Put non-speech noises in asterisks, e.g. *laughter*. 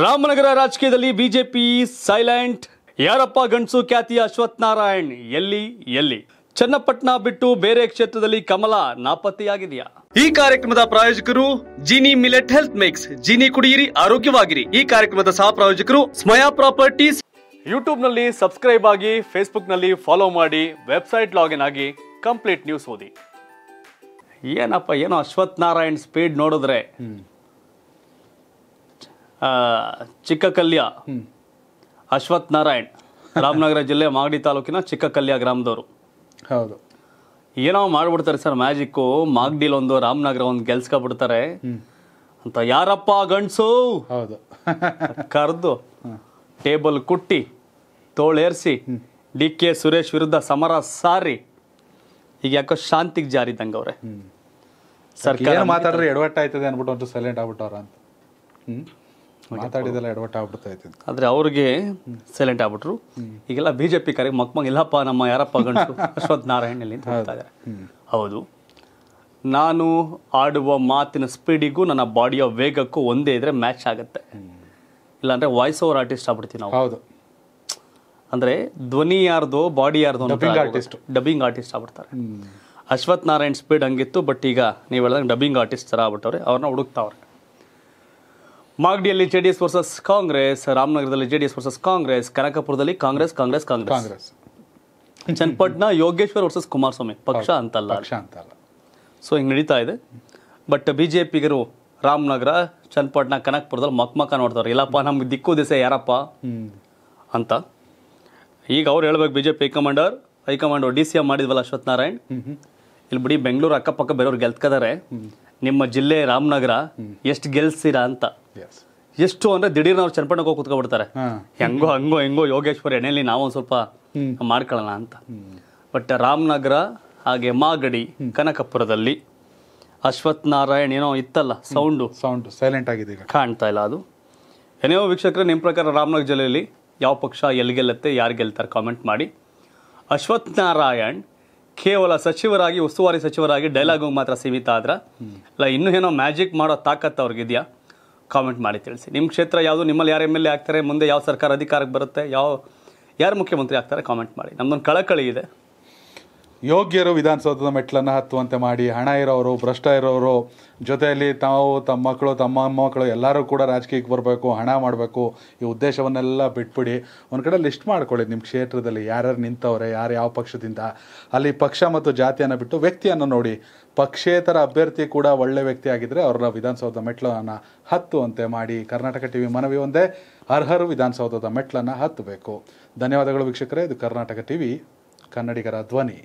ರಾಮನಗರ ರಾಜಕೀಯದಲ್ಲಿ BJP silent ಯಾರಪ್ಪ ಗಂಡಸು ಖ್ಯಾತಿಯ ಅಶ್ವಥ್ ನಾರಾಯಣ್ ಎಲ್ಲಿ ಎಲ್ಲಿ ಚನ್ನಪಟ್ಟಣ ಬಿಟ್ಟು ಬೇರೆ ಕ್ಷೇತ್ರದಲ್ಲಿ ಕಮಲ ನಾಪತ್ತೆಯಾಗಿದೆಯಾ ಈ ಕಾರ್ಯಕ್ರಮದ ಪ್ರಾಯೋಜಕರು Jini millet health mix Jini ಕುಡಿಯಿರಿ ಆರೋಗ್ಯವಾಗಿರಿ ಈ ಕಾರ್ಯಕ್ರಮದ ಸಹ ಪ್ರಾಯೋಜಕರು ಸ್ಮಯಾ ಪ್ರಾಪರ್ಟೀಸ್ ಯೂಟ್ಯೂಬ್ ನಲ್ಲಿ ಸಬ್ಸ್ಕ್ರೈಬ್ ಆಗಿ ಫೇಸ್ಬುಕ್ ನಲ್ಲಿ ಫಾಲೋ ಮಾಡಿ ವೆಬ್ಸೈಟ್ ಲಾಗಿನ್ ಆಗಿ ಕಂಪ್ಲೀಟ್ ನ್ಯೂಸ್ ಓದಿ ಏನಪ್ಪ ಏನೋ ಅಶ್ವಥ್ ನಾರಾಯಣ್ ಸ್ಪೀಡ್ ನೋಡಿದ್ರೆ ಚಿಕ್ಕಕಲ್ಯ ಅಶ್ವಥ್ ನಾರಾಯಣ್ ರಾಮನಗರ ಜಿಲ್ಲೆ ಮಾಗಡಿ ತಾಲೂಕಿನ ಚಿಕ್ಕಕಲ್ಯ ಗ್ರಾಮದವರು ಹೌದು ಏನೋ ಮಾಡ್ಬಿಡ್ತಾರೆ ಸರ್ ಮ್ಯಾಜಿಕ್ಕು ಮಾಗಡಿಲ್ ಒಂದು ರಾಮನಗರ ಒಂದು ಬಿಡ್ತಾರೆ ಅಂತ ಯಾರಪ್ಪ ಗಂಡ್ಸು ಹೌದು ಕರೆದು ಟೇಬಲ್ ಕುಟ್ಟಿ ತೋಳೇರಿಸಿ ಡಿ ಕೆ ಸುರೇಶ್ ವಿರುದ್ಧ ಸಮರ ಸಾರಿ ಈಗ ಯಾಕೋ ಶಾಂತಿಗೆ ಜಾರಿದಂಗೆ ಅವರೇ ಸರ್ಕಾರ ಮಾತಾಡ್ರೆ ಎಡವಟ್ಟಾಯ್ತದೆ ಅಂದ್ಬಿಟ್ಟು ಸೈಲೆಂಟ್ ಆಗ್ಬಿಟ್ಟವ್ರ ಅಂತ ಮಾತಾಡಿದೆಲ್ಲ ಅವ್ರಿಗೆ ಸೈಲೆಂಟ್ ಆಗ್ಬಿಟ್ರು ಈಗೆಲ್ಲ ಬಿಜೆಪಿ ಕರೆ ಪಿ ಇಲ್ಲಪ್ಪ ನಮ್ಮ ಯಾರಪ್ಪ ಗಂಟು *laughs* ಅಶ್ವಥ್ ನಾರಾಯಣಲ್ಲಿ ಅಂತ ಹೇಳ್ತಾ ಇದ್ದಾರೆ ಹೌದು ನಾನು ಆಡುವ ಮಾತಿನ ಸ್ಪೀಡಿಗೂ ನನ್ನ ಬಾಡಿಯ ವೇಗಕ್ಕೂ ಒಂದೇ ಇದ್ರೆ ಮ್ಯಾಚ್ ಆಗುತ್ತೆ ಇಲ್ಲಾಂದ್ರೆ ವಾಯ್ಸ್ ಓವರ್ ಆರ್ಟಿಸ್ಟ್ ಆಗ್ಬಿಡ್ತೀವಿ ನಾವು ಹೌದು ಅಂದ್ರೆ ಧ್ವನಿ ಯಾರ್ದು ಬಾಡಿ ಯಾರ್ದೋ ಡಬ್ಬಿಂಗ್ ಆರ್ಟಿಸ್ಟ್ ಡಬ್ಬಿಂಗ್ ಆರ್ಟಿಸ್ಟ್ ಆಗ್ಬಿಡ್ತಾರೆ ಅಶ್ವಥ್ ನಾರಾಯಣ್ ಸ್ಪೀಡ್ ಹಂಗಿತ್ತು ಬಟ್ ಈಗ ನೀವು ಹೇಳಿದಂಗೆ ಡಬ್ಬಿಂಗ್ ಆರ್ಟಿಸ್ಟ್ ಥರ ಆಗ್ಬಿಟ್ಟವ್ರೆ ಅವ್ರನ್ನ ಹುಡುಕ್ತಾವ್ರೆ ಮಾಗಡಿಯಲ್ಲಿ J D S versus Congress ರಾಮನಗರದಲ್ಲಿ ಎಸ್ ವರ್ಸಸ್ ಕಾಂಗ್ರೆಸ್ ಕನಕಪುರದಲ್ಲಿ ಕಾಂಗ್ರೆಸ್ ಕಾಂಗ್ರೆಸ್ ಕಾಂಗ್ರೆಸ್ ಕಾಂಗ್ರೆಸ್ ಚನ್ನಪಟ್ಟಣ ಯೋಗೇಶ್ವರ್ ವರ್ಸಸ್ ಕುಮಾರಸ್ವಾಮಿ ಪಕ್ಷ ಅಂತಲ್ಲ ಸೊ ಹಿಂಗೆ ನಡೀತಾ ಇದೆ ಬಟ್ ಬಿ ಜೆ ಪಿಗರು ರಾಮನಗರ ಚನ್ನಪಟ್ಟಣ ಕನಕಪುರದಲ್ಲಿ ಮಕ್ಮಕ ನೋಡ್ತಾರೆ ಇಲ್ಲಪ್ಪ ನಮ್ಗೆ ದಿಕ್ಕು ದಿಸೆ ಯಾರಪ್ಪ ಅಂತ ಈಗ ಅವ್ರು ಹೇಳ್ಬೇಕು B J P high commander high command D C M ಮಾಡಿದ್ವಲ್ಲ ಅಶ್ವಥ್ ನಾರಾಯಣ್ ಇಲ್ಲಿ ಬಿಡಿ ಬೆಂಗಳೂರು ಅಕ್ಕಪಕ್ಕ ಬೇರೆಯವ್ರು ಗೆಲ್ತ್ಕದಾರೆ ನಿಮ್ಮ ಜಿಲ್ಲೆ ರಾಮನಗರ ಎಷ್ಟು ಗೆಲ್ಸಿರಾ ಅಂತ ಎಷ್ಟು ಅಂದ್ರೆ ದಿಢೀರ್ ಅವ್ರು ಚನ್ಪಣ್ಣಕ್ಕೆ ಹೋಗಿ ಕುತ್ಕೊಬಿಡ್ತಾರೆ ಹೆಂಗೋ ಹಂಗೋ ಹೆಂಗೋ ಯೋಗೇಶ್ವರ ಎಣ್ಣೆಯಲ್ಲಿ ನಾವೊಂದು ಸ್ವಲ್ಪ ಮಾಡ್ಕೊಳ್ಳೋಣ ಅಂತ ಬಟ್ ರಾಮನಗರ ಹಾಗೆ ಮಾಗಡಿ ಕನಕಪುರದಲ್ಲಿ ಅಶ್ವಥ್ ನಾರಾಯಣ್ ಏನೋ ಇತ್ತಲ್ಲ ಸೌಂಡು ಸೌಂಡ್ ಸೈಲೆಂಟ್ ಆಗಿದೆ ಈಗ ಕಾಣ್ತಾ ಇಲ್ಲ ಅದು ಏನೋ ವೀಕ್ಷಕರು ನಿಮ್ಮ ಪ್ರಕಾರ ರಾಮನಗರ ಜಿಲ್ಲೆಯಲ್ಲಿ ಯಾವ ಪಕ್ಷ ಎಲ್ಲಿ ಗೆಲ್ಲತ್ತೆ ಯಾರು ಗೆಲ್ತಾರೆ ಕಾಮೆಂಟ್ ಮಾಡಿ ಅಶ್ವಥ್ ನಾರಾಯಣ್ ಕೇವಲ ಸಚಿವರಾಗಿ ಉಸ್ತುವಾರಿ ಸಚಿವರಾಗಿ ಡೈಲಾಗ್ ಮಾತ್ರ ಸೀಮಿತ ಆದ್ರ ಇಲ್ಲ ಇನ್ನೂ ಏನೋ ಮ್ಯಾಜಿಕ್ ಮಾಡೋ ತಾಕತ್ತು ಅವ್ರಿಗಿದೆಯಾ ಕಾಮೆಂಟ್ ಮಾಡಿ ತಿಳಿಸಿ ನಿಮ್ಮ ಕ್ಷೇತ್ರ ಯಾವುದು ನಿಮ್ಮಲ್ಲಿ ಯಾರು ಎಮ್ ಎಲ್ ಎ ಆಗ್ತಾರೆ ಮುಂದೆ ಯಾವ ಸರ್ಕಾರ ಅಧಿಕಾರಕ್ಕೆ ಬರುತ್ತೆ ಯಾವ ಯಾರು ಮುಖ್ಯಮಂತ್ರಿ ಆಗ್ತಾರೆ ಕಾಮೆಂಟ್ ಮಾಡಿ ನಮ್ಮದೊಂದು ಕಳಕಳಿ ಇದೆ ಯೋಗ್ಯರು ವಿಧಾನಸೌಧದ ಮೆಟ್ಲನ್ನು ಹತ್ತುವಂತೆ ಮಾಡಿ ಹಣ ಇರೋರು ಭ್ರಷ್ಟ ಇರೋರು ಜೊತೆಯಲ್ಲಿ ತಾವು ತಮ್ಮ ಮಕ್ಕಳು ತಮ್ಮ ಮಕ್ಕಳು ಎಲ್ಲರೂ ಕೂಡ ರಾಜಕೀಯಕ್ಕೆ ಬರಬೇಕು ಹಣ ಮಾಡಬೇಕು ಈ ಉದ್ದೇಶವನ್ನೆಲ್ಲ ಬಿಟ್ಬಿಡಿ ಒಂದು ಕಡೆ ಲಿಸ್ಟ್ ಮಾಡ್ಕೊಳ್ಳಿ ನಿಮ್ಮ ಕ್ಷೇತ್ರದಲ್ಲಿ ಯಾರ್ಯಾರು ನಿಂತವ್ರೆ ಯಾರು ಯಾವ ಪಕ್ಷದಿಂದ ಅಲ್ಲಿ ಪಕ್ಷ ಮತ್ತು ಜಾತಿಯನ್ನು ಬಿಟ್ಟು ವ್ಯಕ್ತಿಯನ್ನು ನೋಡಿ ಪಕ್ಷೇತರ ಅಭ್ಯರ್ಥಿ ಕೂಡ ಒಳ್ಳೆ ವ್ಯಕ್ತಿ ಆಗಿದ್ದರೆ ಅವರ ವಿಧಾನಸೌಧದ ಮೆಟ್ಲನ್ನು ಹತ್ತುವಂತೆ ಮಾಡಿ ಕರ್ನಾಟಕ ಟಿ ವಿ ಮನವಿ ಒಂದೇ ಅರ್ಹರು ವಿಧಾನಸೌಧದ ಮೆಟ್ಲನ್ನು ಹತ್ತಬೇಕು ಧನ್ಯವಾದಗಳು ವೀಕ್ಷಕರೇ ಇದು ಕರ್ನಾಟಕ ಟಿ ವಿ ಕನ್ನಡಿಗರ ಧ್ವನಿ